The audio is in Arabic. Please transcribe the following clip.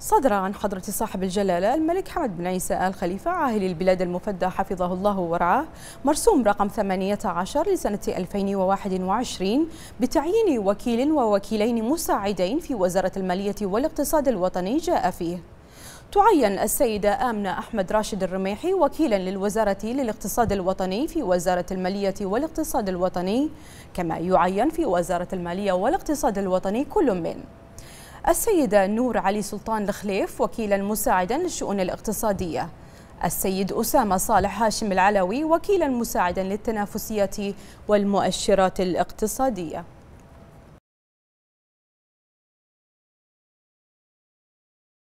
صدر عن حضرة صاحب الجلالة الملك حمد بن عيسى آل خليفة عاهل البلاد المفدى حفظه الله ورعاه مرسوم رقم 18 لسنة 2021 بتعيين وكيل ووكيلين مساعدين في وزارة المالية والاقتصاد الوطني جاء فيه تعين السيدة آمنة أحمد راشد الرميحي وكيلا للوزارة للاقتصاد الوطني في وزارة المالية والاقتصاد الوطني كما يعين في وزارة المالية والاقتصاد الوطني كل من السيدة نور علي سلطان الخليف وكيلا مساعدا للشؤون الاقتصادية السيد أسامة صالح هاشم العلوي وكيلا مساعدا للتنافسية والمؤشرات الاقتصادية